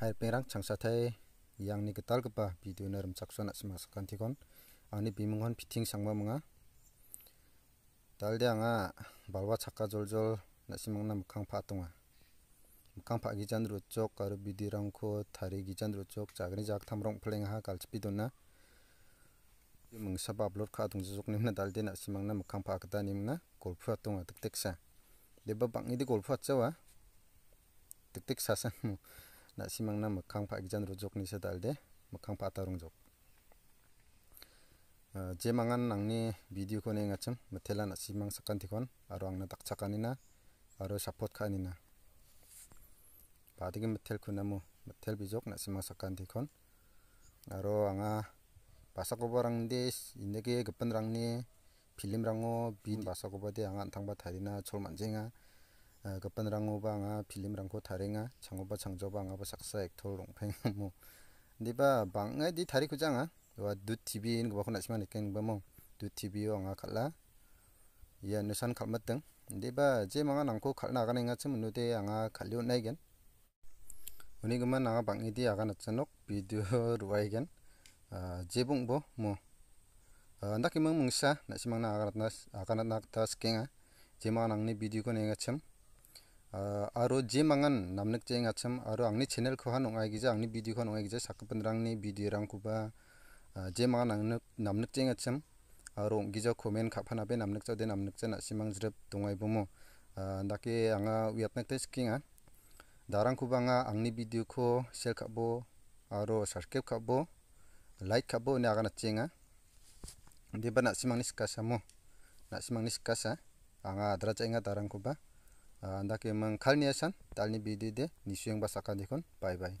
hai perang changsa thai yang ni ketal kepa video na rem chakso na sima sakan tikon ani bimung hon piting sangma manga dal dia nga balwa chakka jol na simang na mukhang pha tonga mukhang pha gi jan ru chok kar bidi rang ko thari gi jan ru chok chagni jak tham rong phleng ha kal chpi donna mung sab upload kha tung jok nimna dal dia na simang na mukhang pha kata nimna kol pha tonga tek tek sa deba bangi di kol pha chawa tek sa sa Nak simang na makang pa ikjan rojok ni sedal de makang pa tarung jok. je mangan video ko ni ngacem metelan nak simang sakan tikon aro ang na tak cakan aro support ka ina. Pa metel ko metel bijok nak simang sakan tikon aro anga pasak ko barang des indege kepen rang ni film rango bin pasak ko ba de angan tang ba tarina chol manjenga gapan rango ba nga film rangko thare nga chango ba changjo ba nga ba saksa ekthol rongpheng mo diba bang di thari ku wa du tv in ba khona sima neken ba mo du tv o nga khala ya nusan khalmat teng diba je manga nangko khalna ga nga chum nude anga khalyo nai gen uni gama na bang di aga na chanok video ruai gen je bung bo mo andak imang mungsa na simang na aga na aga na ta skenga je manga nang ni video ko ne nga chum aro je mangan namnek jeng acham aro angni channel ko han ongai gija angni video ko ongai gija sakpan rangni video rang kuba je mangan namnek namnek jeng acham aro ongija comment khapana be namnek chade namnek chana simang jrep tongai bomo dake anga wiatnek te skinga darang kuba anga angni video ko share khabo aro subscribe khabo like khabo ne agana chenga deba na simang ni skasa mo na simang ni skasa anga adra chenga darang kuba দাকে মাং খালনি আসান তালনি বিদে দে নিশ্চয়ং বা সাকা দেখুন bye bye